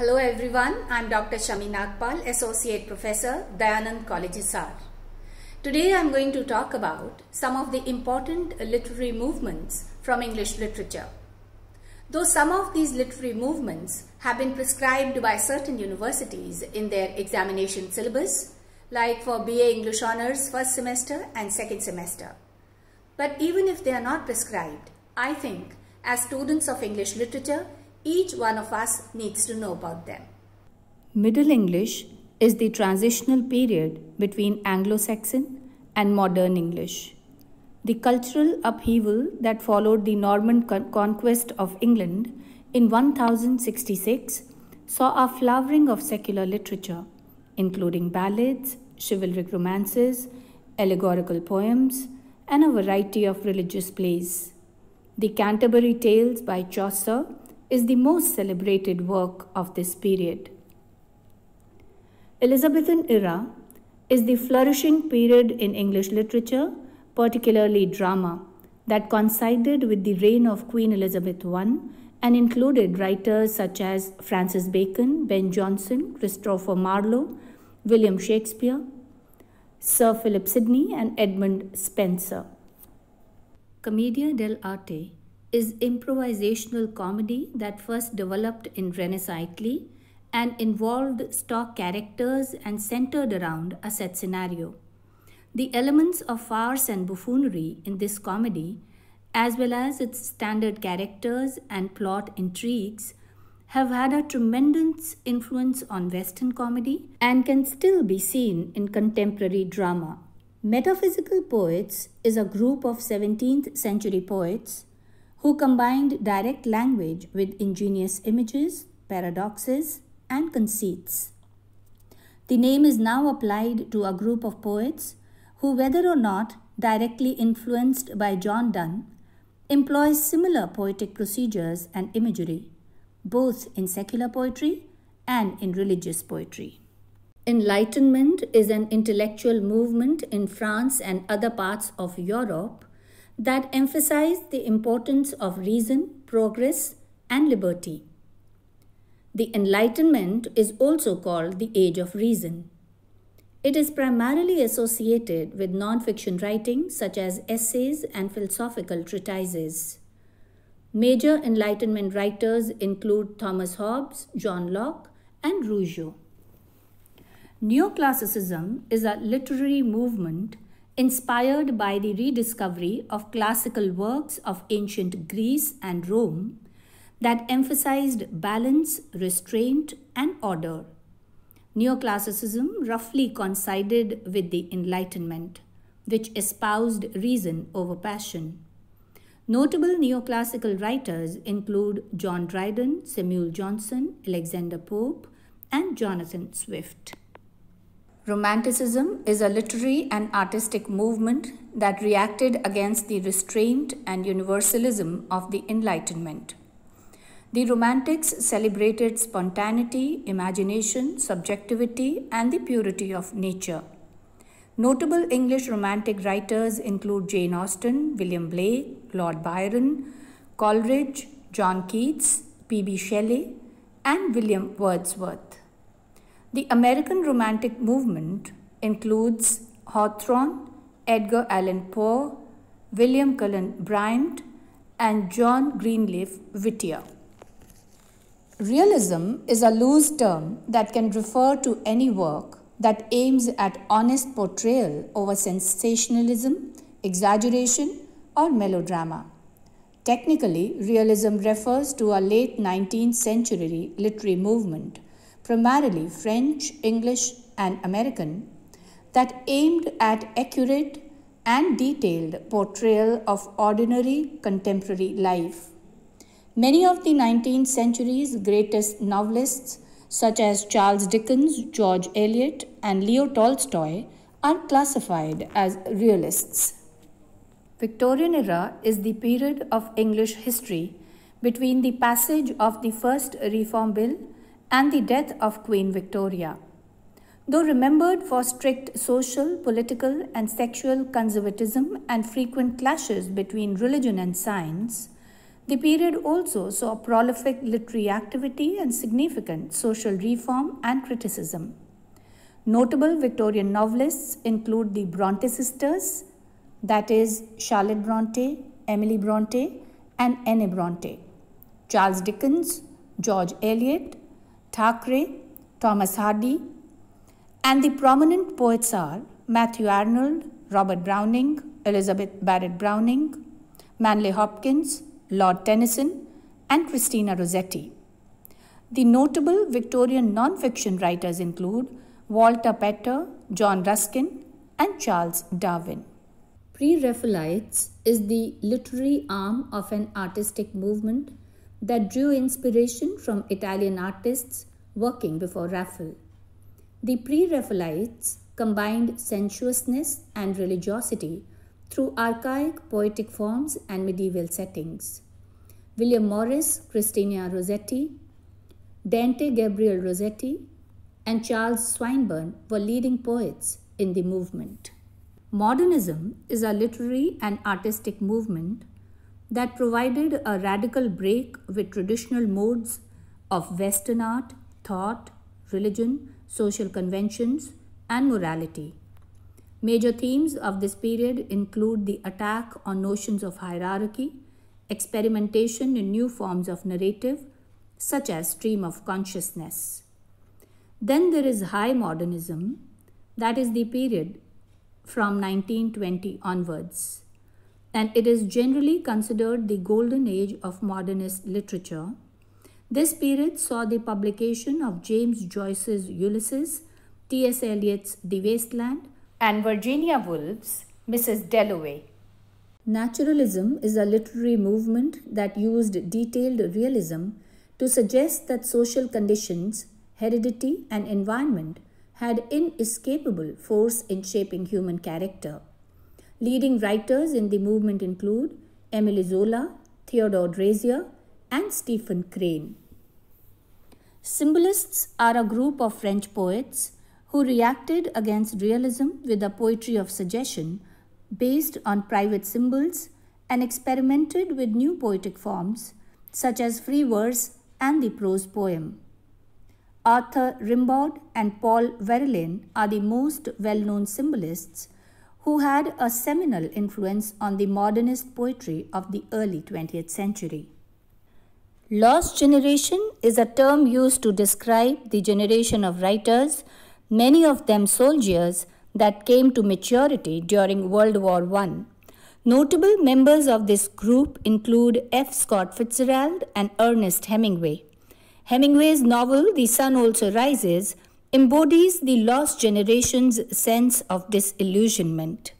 Hello everyone, I'm Dr. Shami Nagpal, Associate Professor, Dayanand College Hisar. Today I'm going to talk about some of the important literary movements from English literature. Though some of these literary movements have been prescribed by certain universities in their examination syllabus, like for BA English Honours first semester and second semester. But even if they are not prescribed, I think as students of English literature, each one of us needs to know about them. Middle English is the transitional period between Anglo-Saxon and modern English. The cultural upheaval that followed the Norman con conquest of England in 1066 saw a flowering of secular literature, including ballads, chivalric romances, allegorical poems, and a variety of religious plays. The Canterbury Tales by Chaucer is the most celebrated work of this period. Elizabethan era is the flourishing period in English literature, particularly drama, that coincided with the reign of Queen Elizabeth I and included writers such as Francis Bacon, Ben Jonson, Christopher Marlowe, William Shakespeare, Sir Philip Sidney, and Edmund Spencer. Commedia dell'arte is improvisational comedy that first developed in Renaissance and involved stock characters and centered around a set scenario. The elements of farce and buffoonery in this comedy, as well as its standard characters and plot intrigues, have had a tremendous influence on Western comedy and can still be seen in contemporary drama. Metaphysical poets is a group of 17th century poets who combined direct language with ingenious images, paradoxes, and conceits. The name is now applied to a group of poets who, whether or not directly influenced by John Donne, employs similar poetic procedures and imagery, both in secular poetry and in religious poetry. Enlightenment is an intellectual movement in France and other parts of Europe that emphasize the importance of reason, progress, and liberty. The Enlightenment is also called the Age of Reason. It is primarily associated with non-fiction writing such as essays and philosophical treatises. Major Enlightenment writers include Thomas Hobbes, John Locke, and Rougeau. Neoclassicism is a literary movement Inspired by the rediscovery of classical works of ancient Greece and Rome that emphasized balance, restraint, and order, Neoclassicism roughly coincided with the Enlightenment, which espoused reason over passion. Notable neoclassical writers include John Dryden, Samuel Johnson, Alexander Pope, and Jonathan Swift. Romanticism is a literary and artistic movement that reacted against the restraint and universalism of the Enlightenment. The Romantics celebrated spontaneity, imagination, subjectivity, and the purity of nature. Notable English Romantic writers include Jane Austen, William Blake, Lord Byron, Coleridge, John Keats, P.B. Shelley, and William Wordsworth. The American Romantic movement includes Hawthorne, Edgar Allan Poe, William Cullen Bryant, and John Greenleaf Whittier. Realism is a loose term that can refer to any work that aims at honest portrayal over sensationalism, exaggeration, or melodrama. Technically, realism refers to a late 19th century literary movement primarily French, English, and American, that aimed at accurate and detailed portrayal of ordinary contemporary life. Many of the 19th century's greatest novelists, such as Charles Dickens, George Eliot, and Leo Tolstoy, are classified as realists. Victorian era is the period of English history between the passage of the first reform bill and the death of Queen Victoria. Though remembered for strict social, political, and sexual conservatism and frequent clashes between religion and science, the period also saw prolific literary activity and significant social reform and criticism. Notable Victorian novelists include the Bronte sisters, that is, Charlotte Bronte, Emily Bronte, and Anne Bronte, Charles Dickens, George Eliot, Thackeray, Thomas Hardy, and the prominent poets are Matthew Arnold, Robert Browning, Elizabeth Barrett Browning, Manley Hopkins, Lord Tennyson, and Christina Rossetti. The notable Victorian non-fiction writers include Walter Pater, John Ruskin, and Charles Darwin. Pre-Raphaelites is the literary arm of an artistic movement that drew inspiration from Italian artists working before Raphael. The pre Raphaelites combined sensuousness and religiosity through archaic poetic forms and medieval settings. William Morris, Christina Rossetti, Dante Gabriel Rossetti, and Charles Swinburne were leading poets in the movement. Modernism is a literary and artistic movement that provided a radical break with traditional modes of Western art, thought, religion, social conventions, and morality. Major themes of this period include the attack on notions of hierarchy, experimentation in new forms of narrative, such as stream of consciousness. Then there is high modernism, that is the period from 1920 onwards and it is generally considered the golden age of modernist literature. This period saw the publication of James Joyce's Ulysses, T.S. Eliot's The Waste Land, and Virginia Woolf's Mrs. Dalloway. Naturalism is a literary movement that used detailed realism to suggest that social conditions, heredity, and environment had inescapable force in shaping human character. Leading writers in the movement include Emily Zola, Theodore Drazier, and Stephen Crane. Symbolists are a group of French poets who reacted against realism with a poetry of suggestion based on private symbols and experimented with new poetic forms such as free verse and the prose poem. Arthur Rimbaud and Paul Verlaine are the most well known symbolists who had a seminal influence on the modernist poetry of the early 20th century. Lost generation is a term used to describe the generation of writers, many of them soldiers, that came to maturity during World War I. Notable members of this group include F. Scott Fitzgerald and Ernest Hemingway. Hemingway's novel The Sun Also Rises embodies the lost generation's sense of disillusionment.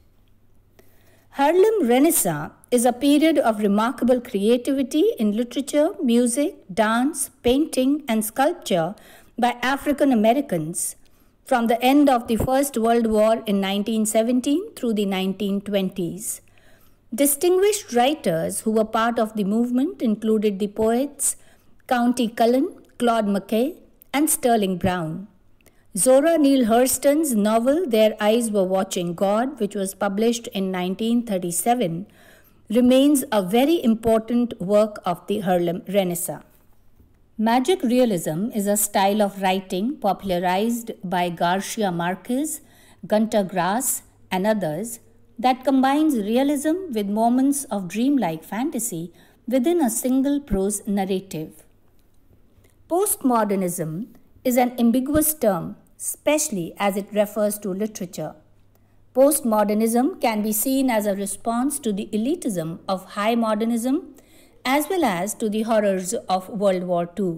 Harlem Renaissance is a period of remarkable creativity in literature, music, dance, painting, and sculpture by African Americans from the end of the First World War in 1917 through the 1920s. Distinguished writers who were part of the movement included the poets County Cullen, Claude McKay, and Sterling Brown. Zora Neale Hurston's novel Their Eyes Were Watching God, which was published in 1937, remains a very important work of the Harlem Renaissance. Magic realism is a style of writing popularized by Garcia Marquez, Gunter Grass, and others that combines realism with moments of dreamlike fantasy within a single prose narrative. Postmodernism is an ambiguous term, especially as it refers to literature. Postmodernism can be seen as a response to the elitism of high modernism as well as to the horrors of World War II.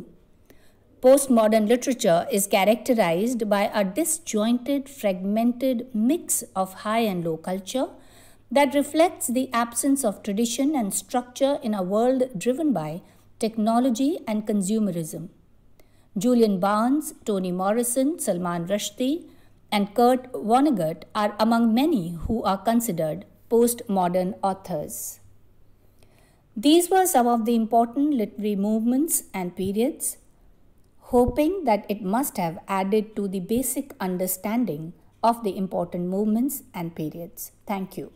Postmodern literature is characterized by a disjointed, fragmented mix of high and low culture that reflects the absence of tradition and structure in a world driven by technology and consumerism. Julian Barnes, Toni Morrison, Salman Rushdie, and Kurt Vonnegut are among many who are considered postmodern authors. These were some of the important literary movements and periods, hoping that it must have added to the basic understanding of the important movements and periods. Thank you.